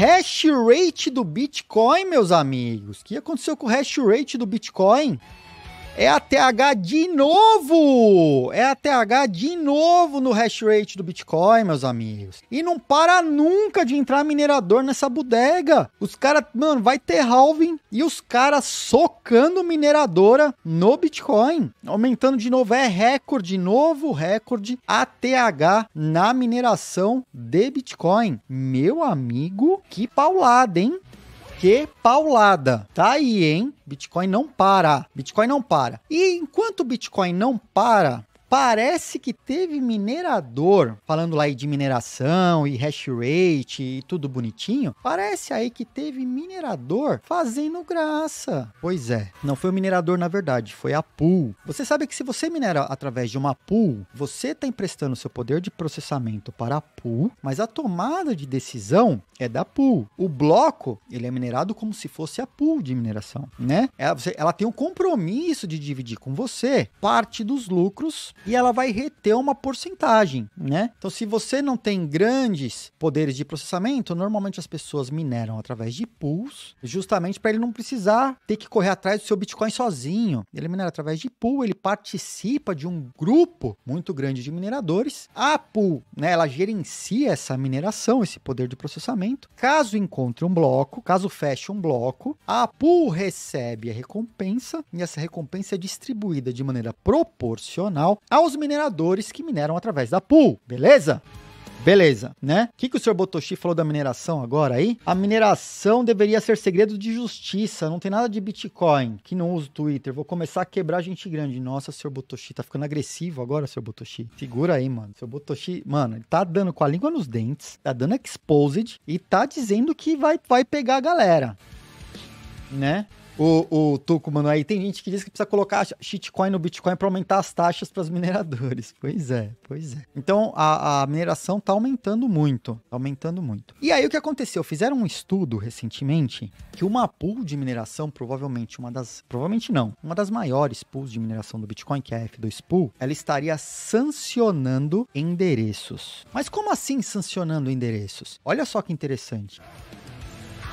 hash rate do Bitcoin, meus amigos. O que aconteceu com o hash rate do Bitcoin? É a TH de novo! É a TH de novo no hash rate do Bitcoin, meus amigos. E não para nunca de entrar minerador nessa bodega. Os caras, mano, vai ter halving e os caras socando mineradora no Bitcoin. Aumentando de novo, é recorde, novo recorde ATH na mineração de Bitcoin. Meu amigo, que paulada, hein? Que paulada. Tá aí, hein? Bitcoin não para. Bitcoin não para. E enquanto o Bitcoin não para, Parece que teve minerador, falando lá de mineração e hash rate e tudo bonitinho. Parece aí que teve minerador fazendo graça. Pois é, não foi o minerador na verdade, foi a pool. Você sabe que se você minera através de uma pool, você está emprestando seu poder de processamento para a pool, mas a tomada de decisão é da pool. O bloco, ele é minerado como se fosse a pool de mineração, né? Ela, é, você, ela tem o um compromisso de dividir com você parte dos lucros e ela vai reter uma porcentagem, né? Então, se você não tem grandes poderes de processamento, normalmente as pessoas mineram através de pools, justamente para ele não precisar ter que correr atrás do seu Bitcoin sozinho. Ele minera através de pool, ele participa de um grupo muito grande de mineradores. A pool, né, ela gerencia essa mineração, esse poder de processamento. Caso encontre um bloco, caso feche um bloco, a pool recebe a recompensa e essa recompensa é distribuída de maneira proporcional aos mineradores que mineram através da pool, beleza? Beleza, né? O que, que o senhor Botoshi falou da mineração agora aí? A mineração deveria ser segredo de justiça, não tem nada de Bitcoin, que não uso Twitter. Vou começar a quebrar gente grande. Nossa, senhor Botoshi, tá ficando agressivo agora, senhor Botoshi. Segura aí, mano. Seu Botoshi, mano, ele tá dando com a língua nos dentes, tá dando exposed e tá dizendo que vai, vai pegar a galera, né? o, o mano. aí. Tem gente que diz que precisa colocar shitcoin no Bitcoin para aumentar as taxas para os mineradores. Pois é, pois é. Então a, a mineração está aumentando muito. Tá aumentando muito. E aí o que aconteceu? Fizeram um estudo recentemente que uma pool de mineração, provavelmente uma das. Provavelmente não, uma das maiores pools de mineração do Bitcoin, que é a F2 Pool, ela estaria sancionando endereços. Mas como assim sancionando endereços? Olha só que interessante.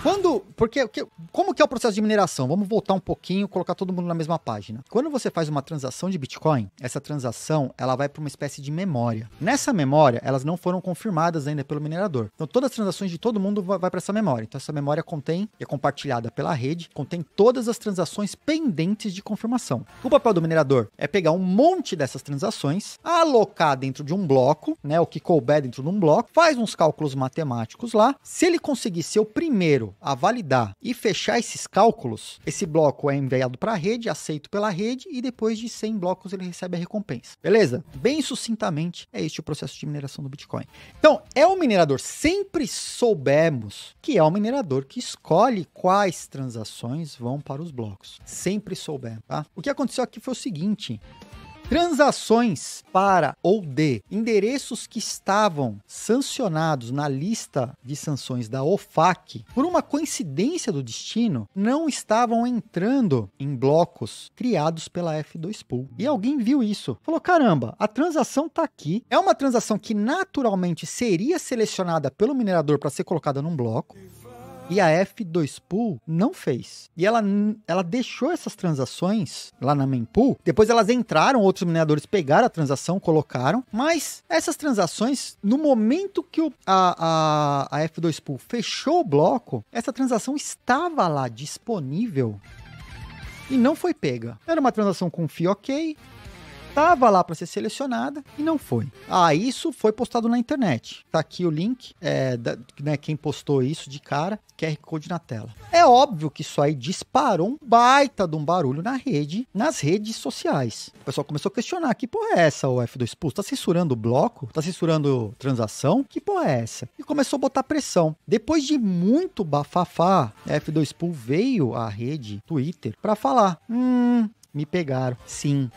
Quando. Porque. Como que é o processo de mineração? Vamos voltar um pouquinho, colocar todo mundo na mesma página. Quando você faz uma transação de Bitcoin, essa transação ela vai para uma espécie de memória. Nessa memória, elas não foram confirmadas ainda pelo minerador. Então, todas as transações de todo mundo vai para essa memória. Então, essa memória contém, é compartilhada pela rede, contém todas as transações pendentes de confirmação. O papel do minerador é pegar um monte dessas transações, alocar dentro de um bloco, né, o que couber dentro de um bloco, faz uns cálculos matemáticos lá. Se ele conseguir ser o primeiro a validar e fechar esses cálculos, esse bloco é enviado para a rede, aceito pela rede e depois de 100 blocos ele recebe a recompensa. Beleza? Bem sucintamente, é este o processo de mineração do Bitcoin. Então, é o um minerador. Sempre soubemos que é o um minerador que escolhe quais transações vão para os blocos. Sempre soubemos, tá? O que aconteceu aqui foi o seguinte: Transações para ou de endereços que estavam sancionados na lista de sanções da OFAC, por uma coincidência do destino, não estavam entrando em blocos criados pela F2 Pool. E alguém viu isso. Falou: caramba, a transação está aqui. É uma transação que naturalmente seria selecionada pelo minerador para ser colocada num bloco. E a F2 Pool não fez. E ela, ela deixou essas transações lá na mempool. Depois elas entraram, outros mineradores pegaram a transação, colocaram. Mas essas transações, no momento que o, a, a, a F2 Pool fechou o bloco, essa transação estava lá disponível e não foi pega. Era uma transação com FII ok, estava lá para ser selecionada e não foi. Ah, isso foi postado na internet. Tá aqui o link, é, da, né, quem postou isso de cara, QR Code na tela. É óbvio que isso aí disparou um baita de um barulho na rede, nas redes sociais. O pessoal começou a questionar, que porra é essa, o F2 Pulse? Tá censurando o bloco? Tá censurando transação? Que porra é essa? E começou a botar pressão. Depois de muito bafafá, F2 Pool veio à rede Twitter para falar: hum, me pegaram. Sim,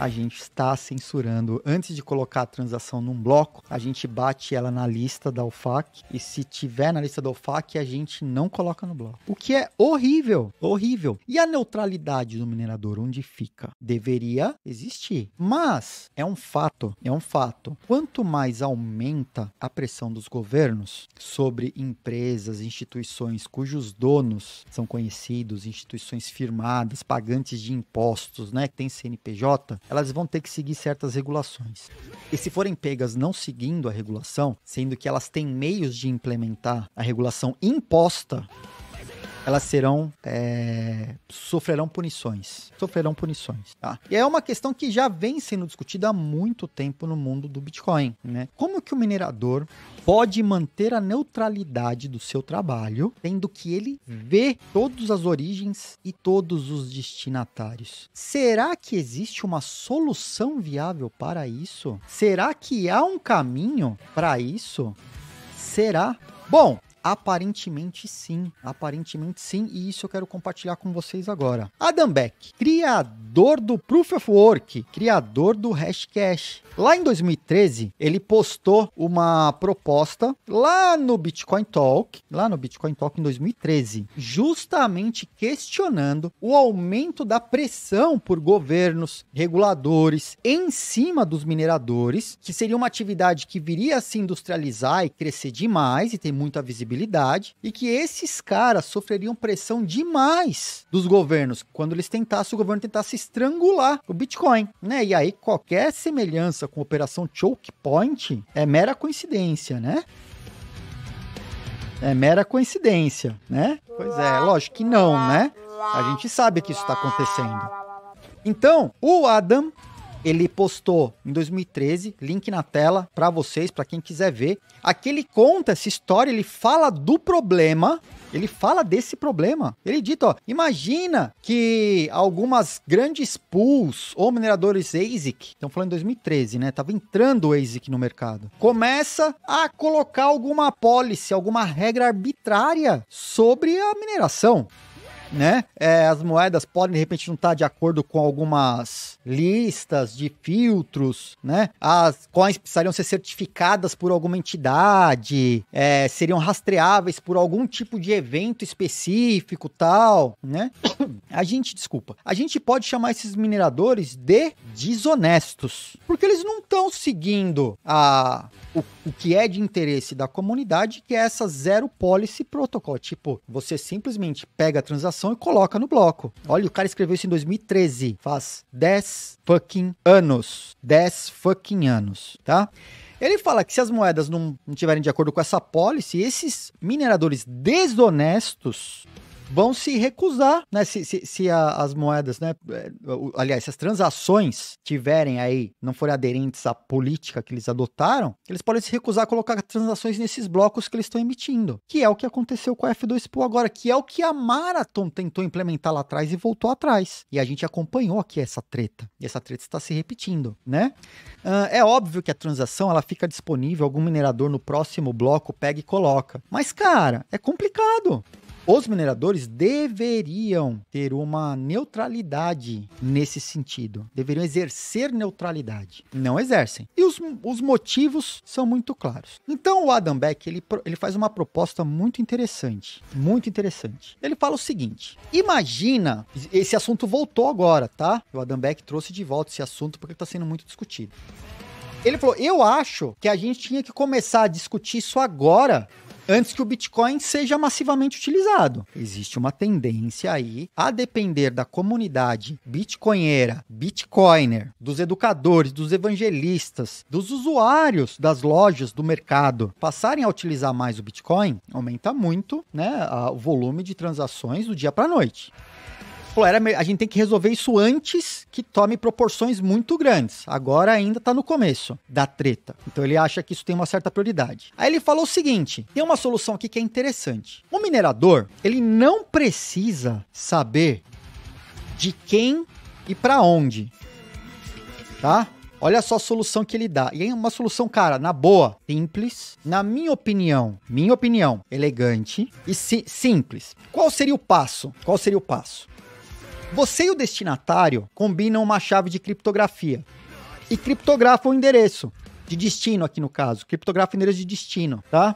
a gente está censurando. Antes de colocar a transação num bloco, a gente bate ela na lista da OFAC e se tiver na lista da OFAC, a gente não coloca no bloco. O que é horrível, horrível. E a neutralidade do minerador, onde fica? Deveria existir. Mas é um fato, é um fato. Quanto mais aumenta a pressão dos governos sobre empresas, instituições cujos donos são conhecidos, instituições firmadas, pagantes de impostos, né, que tem CNPJ, elas vão ter que seguir certas regulações. E se forem pegas não seguindo a regulação, sendo que elas têm meios de implementar a regulação imposta elas serão é, sofrerão punições, sofrerão punições. Tá? E é uma questão que já vem sendo discutida há muito tempo no mundo do Bitcoin, né? Como que o minerador pode manter a neutralidade do seu trabalho, tendo que ele vê todas as origens e todos os destinatários? Será que existe uma solução viável para isso? Será que há um caminho para isso? Será? Bom, Aparentemente sim, aparentemente sim, e isso eu quero compartilhar com vocês agora. Adam Beck, criador do Proof of Work, criador do Hashcash. Lá em 2013, ele postou uma proposta lá no Bitcoin Talk, lá no Bitcoin Talk em 2013, justamente questionando o aumento da pressão por governos, reguladores em cima dos mineradores, que seria uma atividade que viria a se industrializar e crescer demais e tem muita visibilidade credibilidade e que esses caras sofreriam pressão demais dos governos quando eles tentassem, o governo tentasse estrangular o Bitcoin, né? E aí qualquer semelhança com a operação Choke Point é mera coincidência, né? É mera coincidência, né? Pois é, lógico que não, né? A gente sabe que isso está acontecendo. Então, o Adam ele postou em 2013, link na tela para vocês, para quem quiser ver. Aqui ele conta essa história, ele fala do problema, ele fala desse problema. Ele dita, ó, imagina que algumas grandes pools ou mineradores ASIC, estão falando em 2013, né? Tava entrando o ASIC no mercado. Começa a colocar alguma policy, alguma regra arbitrária sobre a mineração né? É, as moedas podem de repente não estar tá de acordo com algumas listas de filtros, né? As coins precisariam ser certificadas por alguma entidade, é, seriam rastreáveis por algum tipo de evento específico, tal, né? A gente, desculpa, a gente pode chamar esses mineradores de desonestos, porque eles não estão seguindo a o, o, que é de interesse da comunidade, que é essa zero policy protocol, tipo, você simplesmente pega a transação informação e coloca no bloco. Olha, o cara escreveu isso em 2013. Faz 10 fucking anos. 10 fucking anos, tá? Ele fala que se as moedas não estiverem de acordo com essa policy, esses mineradores desonestos vão se recusar, né? Se, se, se a, as moedas, né? É, aliás, se as transações tiverem aí, não forem aderentes à política que eles adotaram, eles podem se recusar a colocar transações nesses blocos que eles estão emitindo. Que é o que aconteceu com a f 2 pool agora, que é o que a Marathon tentou implementar lá atrás e voltou atrás. E a gente acompanhou aqui essa treta. E essa treta está se repetindo, né? Uh, é óbvio que a transação ela fica disponível, algum minerador no próximo bloco pega e coloca. Mas, cara, é complicado. Os mineradores deveriam ter uma neutralidade nesse sentido, deveriam exercer neutralidade. Não exercem. E os, os motivos são muito claros. Então o Adam Beck ele, ele faz uma proposta muito interessante, muito interessante. Ele fala o seguinte: imagina, esse assunto voltou agora, tá? O Adam Beck trouxe de volta esse assunto porque está sendo muito discutido. Ele falou: Eu acho que a gente tinha que começar a discutir isso agora, antes que o Bitcoin seja massivamente utilizado. Existe uma tendência aí, a depender da comunidade bitcoinera, bitcoiner, dos educadores, dos evangelistas, dos usuários das lojas do mercado passarem a utilizar mais o Bitcoin, aumenta muito né, o volume de transações do dia para a noite. Falou, era, a gente tem que resolver isso antes que tome proporções muito grandes. Agora ainda tá no começo da treta. Então ele acha que isso tem uma certa prioridade. Aí ele falou o seguinte: tem uma solução aqui que é interessante. O minerador, ele não precisa saber de quem e para onde. Tá? Olha só a solução que ele dá. E é uma solução, cara, na boa, simples, na minha opinião, minha opinião, elegante e si simples. Qual seria o passo? Qual seria o passo? Você e o destinatário combinam uma chave de criptografia e criptografam o endereço de destino aqui no caso, criptografa o endereço de destino, tá?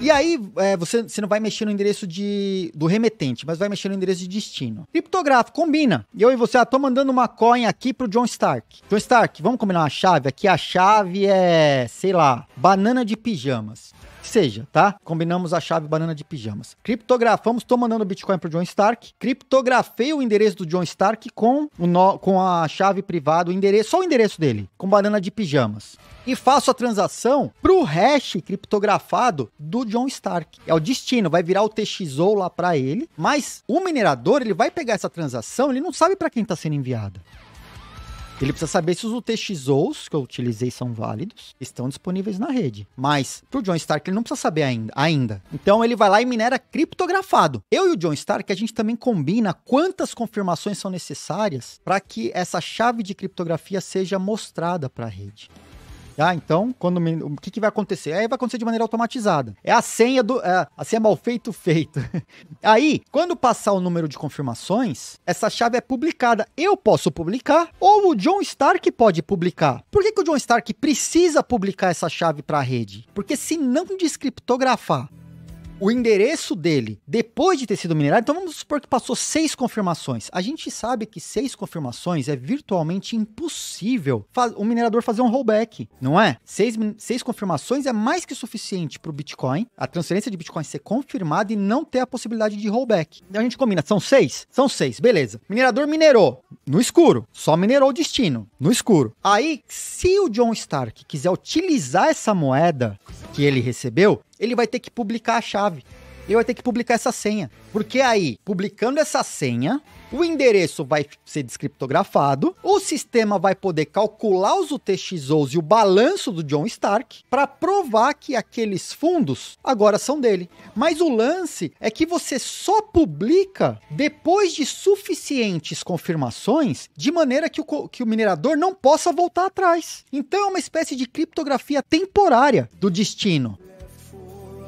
E aí, é, você, você não vai mexer no endereço de, do remetente, mas vai mexer no endereço de destino. Criptografo, combina. Eu e você, ah, tô mandando uma coin aqui pro John Stark. John Stark, vamos combinar uma chave? Aqui a chave é, sei lá, banana de pijamas que seja, tá? Combinamos a chave banana de pijamas. Criptografamos, tô mandando o Bitcoin pro John Stark. Criptografei o endereço do John Stark com, o no, com a chave privada, o endereço, só o endereço dele, com banana de pijamas. E faço a transação pro hash criptografado do John Stark. É o destino, vai virar o TXO lá para ele, mas o minerador, ele vai pegar essa transação, ele não sabe para quem tá sendo enviada. Ele precisa saber se os UTXOs que eu utilizei são válidos, estão disponíveis na rede. Mas pro John Stark ele não precisa saber ainda, ainda. Então ele vai lá e minera criptografado. Eu e o John Stark a gente também combina quantas confirmações são necessárias para que essa chave de criptografia seja mostrada para a rede. Ah, então, quando me... o que, que vai acontecer? Aí vai acontecer de maneira automatizada. É a senha do. É a senha mal feito feita. Aí, quando passar o número de confirmações, essa chave é publicada. Eu posso publicar, ou o John Stark pode publicar. Por que, que o John Stark precisa publicar essa chave para a rede? Porque se não descriptografar o endereço dele depois de ter sido minerado, então vamos supor que passou seis confirmações. A gente sabe que seis confirmações é virtualmente impossível o minerador fazer um rollback, não é? Seis, seis confirmações é mais que suficiente para o Bitcoin, a transferência de Bitcoin ser confirmada e não ter a possibilidade de rollback. Então a gente combina, são seis? São seis, beleza. Minerador minerou no escuro, só minerou o destino, no escuro. Aí, se o John Stark quiser utilizar essa moeda que ele recebeu, ele vai ter que publicar a chave. Ele vai ter que publicar essa senha. Porque aí, publicando essa senha, o endereço vai ser descriptografado, o sistema vai poder calcular os UTXOs e o balanço do John Stark para provar que aqueles fundos agora são dele. Mas o lance é que você só publica depois de suficientes confirmações, de maneira que o, que o minerador não possa voltar atrás. Então é uma espécie de criptografia temporária do destino.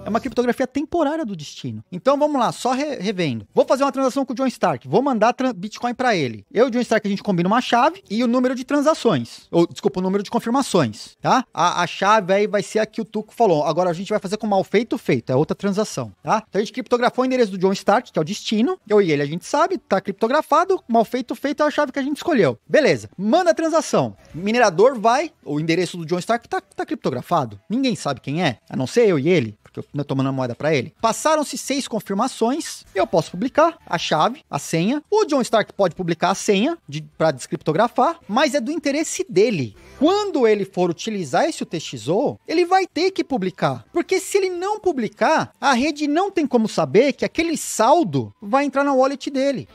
É uma criptografia temporária do destino. Então vamos lá, só re revendo. Vou fazer uma transação com o John Stark, vou mandar Bitcoin para ele. Eu e o John Stark a gente combina uma chave e o número de transações, ou desculpa, o número de confirmações, tá? A, a chave aí vai ser a que o Tuco falou. Agora a gente vai fazer com mal feito feito, é outra transação, tá? Então a gente criptografou o endereço do John Stark, que é o destino. Eu e ele a gente sabe, tá criptografado, mal feito feito é a chave que a gente escolheu. Beleza, manda a transação. Minerador vai, o endereço do John Stark tá, tá criptografado. Ninguém sabe quem é, a não ser eu e ele porque eu estou mandando moeda para ele. Passaram-se seis confirmações, eu posso publicar a chave, a senha. O John Stark pode publicar a senha de, para descriptografar, mas é do interesse dele. Quando ele for utilizar esse UTXO, ele vai ter que publicar, porque se ele não publicar, a rede não tem como saber que aquele saldo vai entrar na wallet dele.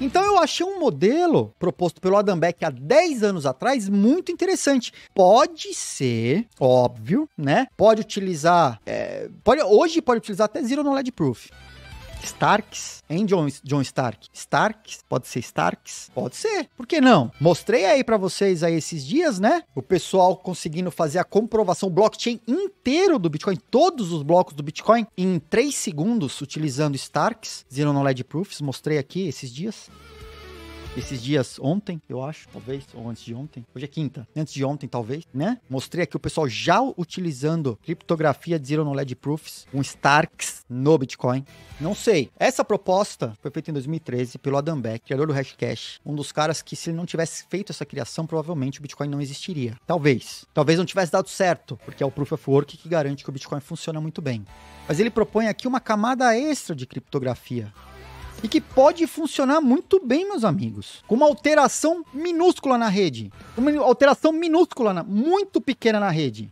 Então eu achei um modelo proposto pelo Adam Beck há 10 anos atrás muito interessante. Pode ser, óbvio, né? Pode utilizar. É, pode, hoje pode utilizar até Zero Knowledge Proof. Starks? Hein, John, John Stark? Starks? Pode ser Starks? Pode ser. Por que não? Mostrei aí para vocês aí esses dias, né? O pessoal conseguindo fazer a comprovação blockchain inteiro do Bitcoin, todos os blocos do Bitcoin, em 3 segundos, utilizando Starks, Zero Knowledge Proofs. Mostrei aqui esses dias esses dias, ontem, eu acho, talvez, ou antes de ontem. Hoje é quinta, antes de ontem, talvez, né? Mostrei aqui o pessoal já utilizando criptografia de Zero Knowledge Proofs, um Starks no Bitcoin. Não sei. Essa proposta foi feita em 2013 pelo Adam Beck, criador do Hashcash, um dos caras que, se ele não tivesse feito essa criação, provavelmente o Bitcoin não existiria. Talvez. Talvez não tivesse dado certo, porque é o Proof of Work que garante que o Bitcoin funciona muito bem. Mas ele propõe aqui uma camada extra de criptografia, e que pode funcionar muito bem, meus amigos. Com uma alteração minúscula na rede. Uma alteração minúscula, muito pequena na rede.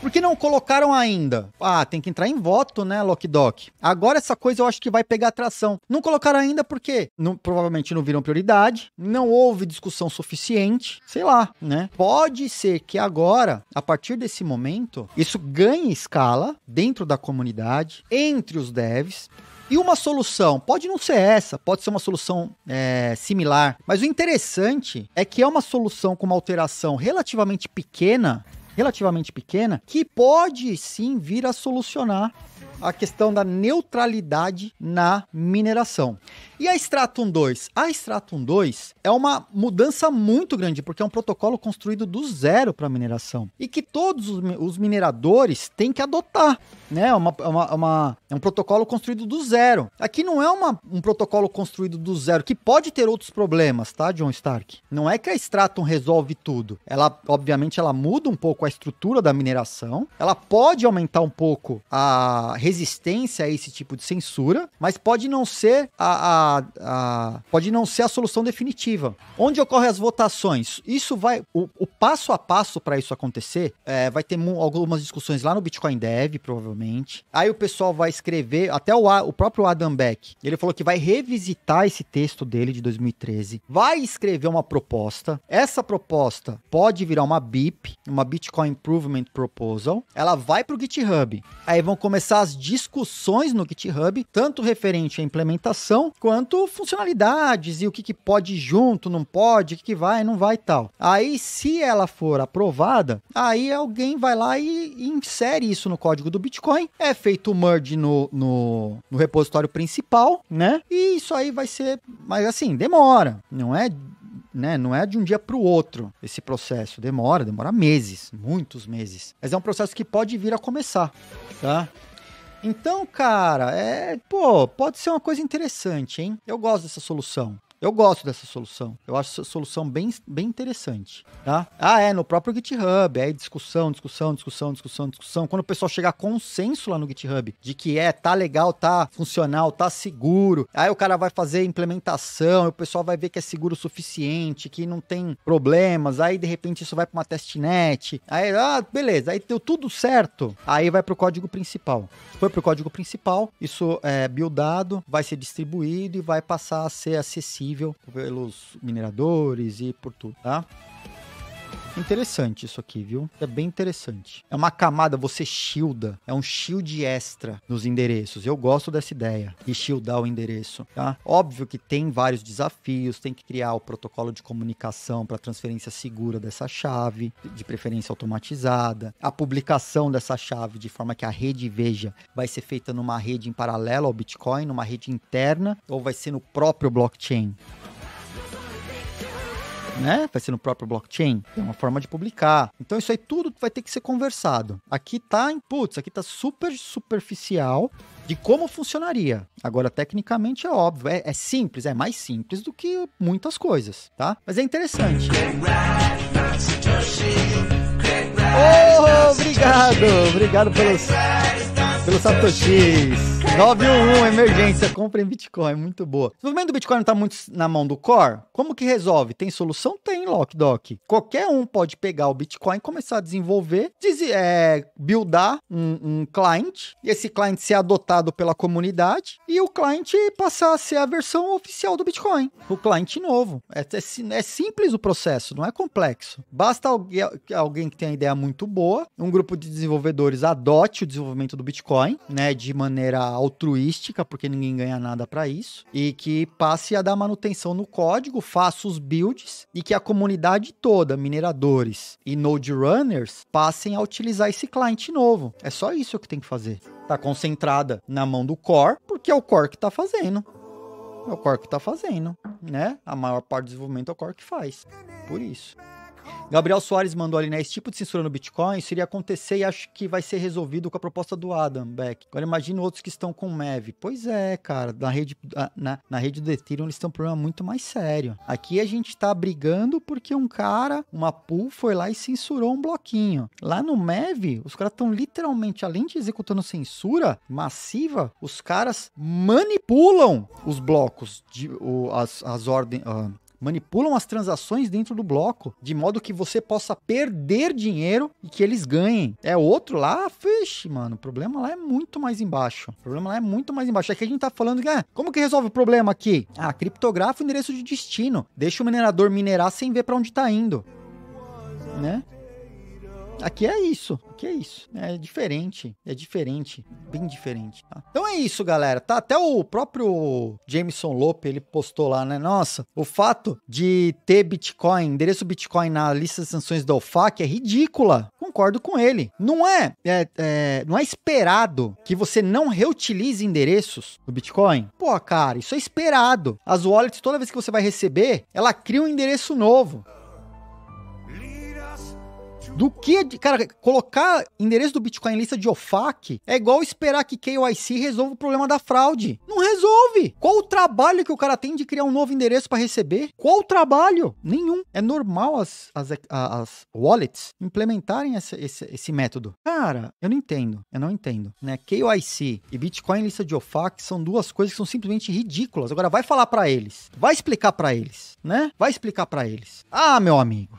Por que não colocaram ainda? Ah, tem que entrar em voto, né, Lockdock? Agora essa coisa eu acho que vai pegar atração. Não colocaram ainda porque não, provavelmente não viram prioridade, não houve discussão suficiente, sei lá, né? Pode ser que agora, a partir desse momento, isso ganhe escala dentro da comunidade, entre os devs, e uma solução, pode não ser essa, pode ser uma solução é, similar, mas o interessante é que é uma solução com uma alteração relativamente pequena relativamente pequena que pode sim vir a solucionar a questão da neutralidade na mineração. E a Stratum 2? A Stratum 2 é uma mudança muito grande, porque é um protocolo construído do zero para mineração e que todos os mineradores têm que adotar. Né? É uma, é uma, é uma, é um protocolo construído do zero. Aqui não é uma, um protocolo construído do zero, que pode ter outros problemas, tá, John Stark? Não é que a Stratum resolve tudo. Ela, obviamente, ela muda um pouco a estrutura da mineração, ela pode aumentar um pouco a resistência a esse tipo de censura, mas pode não ser a, a, a pode não ser a solução definitiva. Onde ocorrem as votações? Isso vai o, o passo a passo para isso acontecer é, vai ter algumas discussões lá no Bitcoin Dev provavelmente. Aí o pessoal vai escrever até o, o próprio Adam Beck. Ele falou que vai revisitar esse texto dele de 2013, vai escrever uma proposta. Essa proposta pode virar uma BIP, uma Bitcoin Improvement Proposal. Ela vai para o GitHub. Aí vão começar as discussões no GitHub, tanto referente à implementação quanto funcionalidades e o que, que pode junto, não pode, o que, que vai, não vai e tal. Aí, se ela for aprovada, aí alguém vai lá e, e insere isso no código do Bitcoin, é feito o merge no, no, no repositório principal, né? E isso aí vai ser, mas assim, demora, não é né? Não é de um dia para o outro esse processo. Demora, demora meses, muitos meses. Mas é um processo que pode vir a começar, tá? Então, cara, é. Pô, pode ser uma coisa interessante, hein? Eu gosto dessa solução. Eu gosto dessa solução. Eu acho essa solução bem, bem interessante, tá? Ah, é, no próprio GitHub, aí discussão, discussão, discussão, discussão, discussão. Quando o pessoal chegar a consenso lá no GitHub de que é, tá legal, tá funcional, tá seguro. Aí o cara vai fazer implementação, o pessoal vai ver que é seguro o suficiente, que não tem problemas. Aí de repente isso vai para uma testnet. Aí, ah, beleza, aí deu tudo certo. Aí vai pro código principal. Foi pro código principal, isso é buildado, vai ser distribuído e vai passar a ser acessível acessível pelos mineradores e por tudo, tá? Interessante isso aqui, viu? É bem interessante. É uma camada, você shielda. É um shield extra nos endereços. Eu gosto dessa ideia de shieldar o endereço, tá? Óbvio que tem vários desafios. Tem que criar o protocolo de comunicação para transferência segura dessa chave, de preferência automatizada. A publicação dessa chave de forma que a rede veja vai ser feita numa rede em paralelo ao Bitcoin, numa rede interna ou vai ser no próprio blockchain né? Vai ser no próprio blockchain. É uma forma de publicar. Então isso aí tudo vai ter que ser conversado. Aqui tá, putz, aqui tá super superficial de como funcionaria. Agora, tecnicamente é óbvio, é, é simples, é mais simples do que muitas coisas, tá? Mas é interessante. Oh, obrigado, obrigado pelos pelo Satoshi. 911, emergência, Compre em Bitcoin, muito boa. O desenvolvimento do Bitcoin está muito na mão do Core? Como que resolve? Tem solução? Tem, LockDoc. Qualquer um pode pegar o Bitcoin, começar a desenvolver, é, buildar um, um client, e esse client ser adotado pela comunidade, e o client passar a ser a versão oficial do Bitcoin. O client novo. É, é, é simples o processo, não é complexo. Basta alguém, alguém que tem uma ideia muito boa, um grupo de desenvolvedores adote o desenvolvimento do Bitcoin, Bitcoin, né, de maneira altruística, porque ninguém ganha nada para isso, e que passe a dar manutenção no código, faça os builds e que a comunidade toda, mineradores e node runners, passem a utilizar esse cliente novo. É só isso que tem que fazer. Tá concentrada na mão do core, porque é o core que tá fazendo. É o core que tá fazendo, né? A maior parte do desenvolvimento é o core que faz. Por isso. Gabriel Soares mandou ali, né? Esse tipo de censura no Bitcoin seria acontecer e acho que vai ser resolvido com a proposta do Adam Beck. Agora imagina outros que estão com o MEV. Pois é, cara, na rede, na, na rede do Ethereum eles têm um problema muito mais sério. Aqui a gente tá brigando porque um cara, uma pool, foi lá e censurou um bloquinho. Lá no MEV, os caras estão literalmente, além de executando censura massiva, os caras manipulam os blocos, de, o, as, as ordens. Uh, ah, manipulam as transações dentro do bloco, de modo que você possa perder dinheiro e que eles ganhem. É outro lá, feche, mano, o problema lá é muito mais embaixo. O problema lá é muito mais embaixo. Aqui a gente tá falando que, ah, como que resolve o problema aqui? Ah, criptografa o endereço de destino. Deixa o minerador minerar sem ver para onde tá indo, né? Aqui é isso, aqui é isso. É diferente, é diferente, bem diferente. Tá? Então é isso, galera. Tá até o próprio Jameson Lope ele postou lá, né? Nossa, o fato de ter Bitcoin, endereço Bitcoin na lista de sanções da OFAC é ridícula. Concordo com ele. Não é, é, é não é esperado que você não reutilize endereços do Bitcoin. Pô, cara, isso é esperado. As wallets toda vez que você vai receber, ela cria um endereço novo. Do que, cara, colocar endereço do Bitcoin em lista de OFAC é igual esperar que KYC resolva o problema da fraude. Não resolve. Qual o trabalho que o cara tem de criar um novo endereço para receber? Qual o trabalho? Nenhum. É normal as, as, as wallets implementarem esse, esse, esse método. Cara, eu não entendo. Eu não entendo. Né? KYC e Bitcoin em lista de OFAC são duas coisas que são simplesmente ridículas. Agora vai falar para eles. Vai explicar para eles, né? Vai explicar para eles. Ah, meu amigo.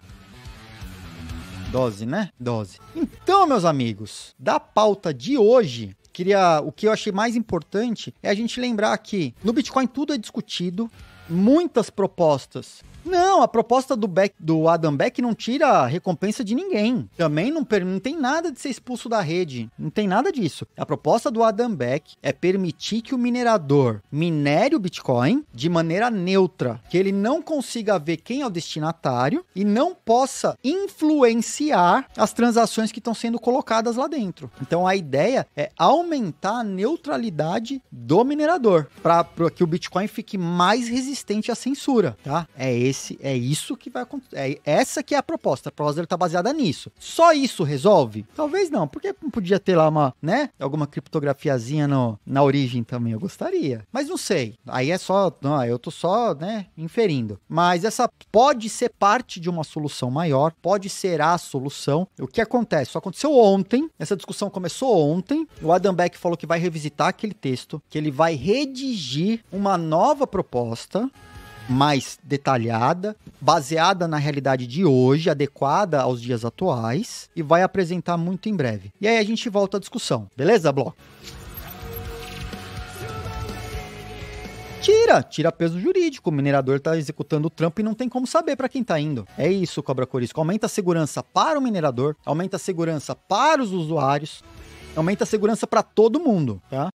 Dose, né? Dose. Então, meus amigos, da pauta de hoje, queria o que eu achei mais importante é a gente lembrar que no Bitcoin tudo é discutido, muitas propostas não, a proposta do, Beck, do Adam Beck não tira a recompensa de ninguém. Também não, não tem nada de ser expulso da rede. Não tem nada disso. A proposta do Adam Beck é permitir que o minerador minere o Bitcoin de maneira neutra, que ele não consiga ver quem é o destinatário e não possa influenciar as transações que estão sendo colocadas lá dentro. Então a ideia é aumentar a neutralidade do minerador para que o Bitcoin fique mais resistente à censura, tá? É esse esse é isso que vai acontecer. É essa que é a proposta. A proposta dele tá baseada nisso. Só isso resolve? Talvez não, porque não podia ter lá uma, né? Alguma criptografiazinha no, na origem também. Eu gostaria. Mas não sei. Aí é só. Não, eu tô só, né? Inferindo. Mas essa pode ser parte de uma solução maior, pode ser a solução. O que acontece? Só aconteceu ontem. Essa discussão começou ontem. O Adam Beck falou que vai revisitar aquele texto, que ele vai redigir uma nova proposta mais detalhada, baseada na realidade de hoje, adequada aos dias atuais, e vai apresentar muito em breve. E aí a gente volta à discussão, beleza, Bloco? Tira, tira peso jurídico. O minerador está executando o trampo e não tem como saber para quem está indo. É isso, Cobra Corisco. Aumenta a segurança para o minerador, aumenta a segurança para os usuários, aumenta a segurança para todo mundo, tá?